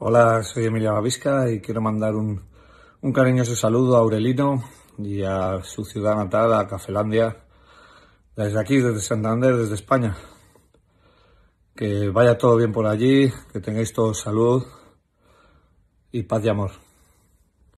Hola, soy Emilia Bavisca y quiero mandar un, un cariñoso saludo a Aurelino y a su ciudad natal, a Cafelandia, desde aquí, desde Santander, desde España. Que vaya todo bien por allí, que tengáis todos salud y paz y amor.